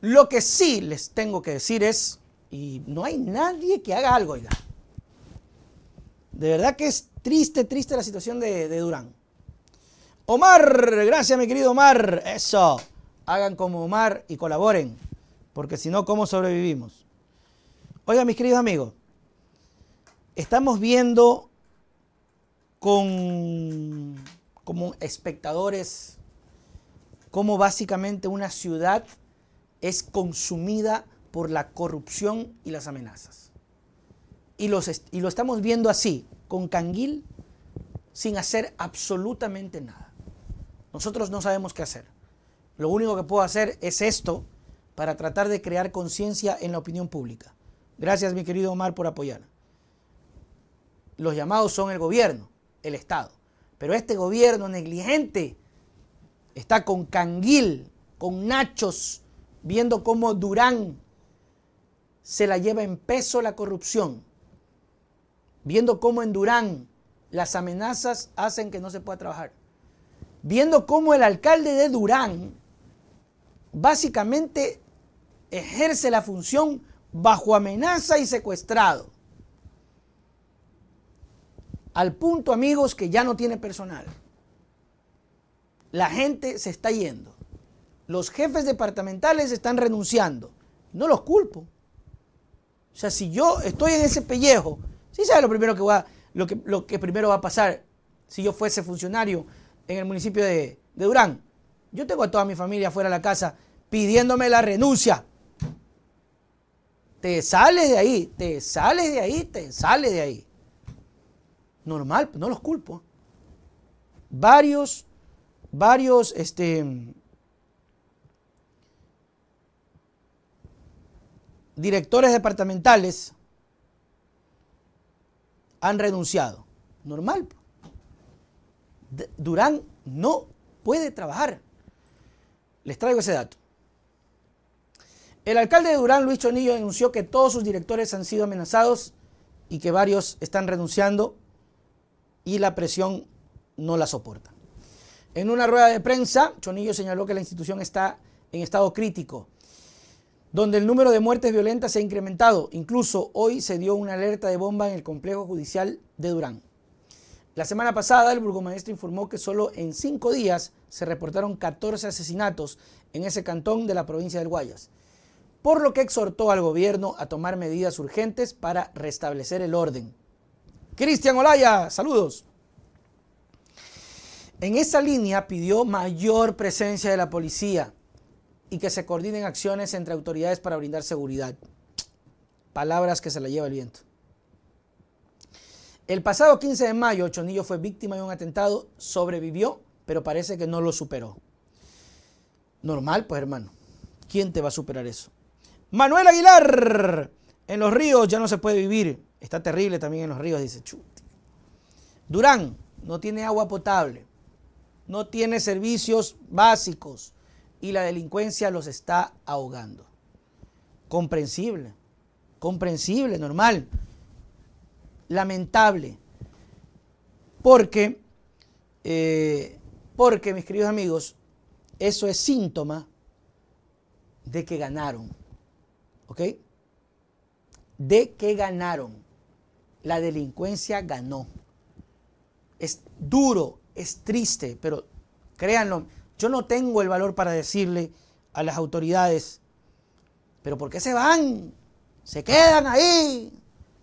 Lo que sí les tengo que decir es, y no hay nadie que haga algo, oiga. De verdad que es triste, triste la situación de, Durán. Omar, gracias mi querido Omar. Eso, hagan como Omar y colaboren, porque si no, ¿cómo sobrevivimos? Oiga, mis queridos amigos, estamos viendo con como espectadores cómo básicamente una ciudad es consumida por la corrupción y las amenazas. Y, y lo estamos viendo así, con canguil, sin hacer absolutamente nada. Nosotros no sabemos qué hacer. Lo único que puedo hacer es esto para tratar de crear conciencia en la opinión pública. Gracias, mi querido Omar, por apoyar. Los llamados son el gobierno, el Estado. Pero este gobierno negligente está con canguil, con nachos, viendo cómo Durán se la lleva en peso la corrupción, viendo cómo en Durán las amenazas hacen que no se pueda trabajar, viendo cómo el alcalde de Durán básicamente ejerce la función bajo amenaza y secuestrado. Al punto, amigos, que ya no tiene personal. La gente se está yendo los jefes departamentales están renunciando. No los culpo. O sea, si yo estoy en ese pellejo, sí sabe lo primero que va, lo que, lo que primero va a pasar si yo fuese funcionario en el municipio de, Durán. Yo tengo a toda mi familia fuera de la casa pidiéndome la renuncia. Te sales de ahí, te sales de ahí, te sales de ahí. Normal, no los culpo. Varios, varios, este, directores departamentales han renunciado. Normal. Durán no puede trabajar. Les traigo ese dato. El alcalde de Durán, Luis Chonillo, anunció que todos sus directores han sido amenazados y que varios están renunciando y la presión no la soporta. En una rueda de prensa, Chonillo señaló que la institución está en estado crítico donde el número de muertes violentas se ha incrementado. Incluso hoy se dio una alerta de bomba en el complejo judicial de Durán. La semana pasada, el burgomaestre informó que solo en cinco días se reportaron 14 asesinatos en ese cantón de la provincia del Guayas, por lo que exhortó al gobierno a tomar medidas urgentes para restablecer el orden. Cristian Olaya, saludos. En esa línea pidió mayor presencia de la policía y que se coordinen acciones entre autoridades para brindar seguridad. Palabras que se la lleva el viento. El pasado 15 de mayo, Chonillo fue víctima de un atentado, sobrevivió, pero parece que no lo superó. Normal, pues hermano. ¿Quién te va a superar eso? Manuel Aguilar. En los ríos ya no se puede vivir. Está terrible también en los ríos, dice Chuti. Durán no tiene agua potable. No tiene servicios básicos y la delincuencia los está ahogando. Comprensible, comprensible, normal, lamentable. Porque, eh, porque, mis queridos amigos, eso es síntoma de que ganaron. ¿Ok? De que ganaron. La delincuencia ganó. Es duro, es triste, pero créanlo yo no tengo el valor para decirle a las autoridades, pero ¿por qué se van? Se quedan ahí.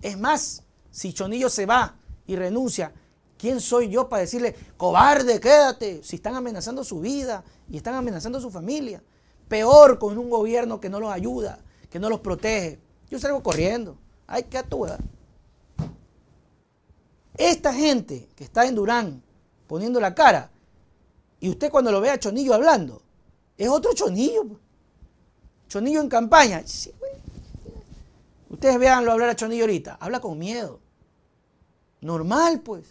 Es más, si Chonillo se va y renuncia, ¿quién soy yo para decirle, cobarde, quédate? Si están amenazando su vida y están amenazando su familia. Peor con un gobierno que no los ayuda, que no los protege. Yo salgo corriendo. Hay que actuar. Esta gente que está en Durán poniendo la cara y usted cuando lo ve a Chonillo hablando, es otro Chonillo. Chonillo en campaña. Sí, Ustedes lo hablar a Chonillo ahorita. Habla con miedo. Normal, pues.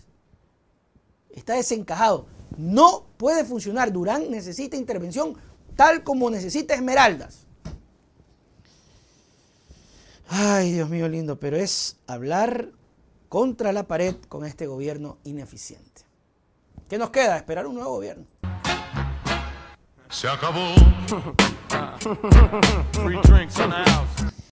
Está desencajado. No puede funcionar. Durán necesita intervención tal como necesita Esmeraldas. Ay, Dios mío lindo, pero es hablar contra la pared con este gobierno ineficiente. ¿Qué nos queda? Esperar un nuevo gobierno. Se acabó.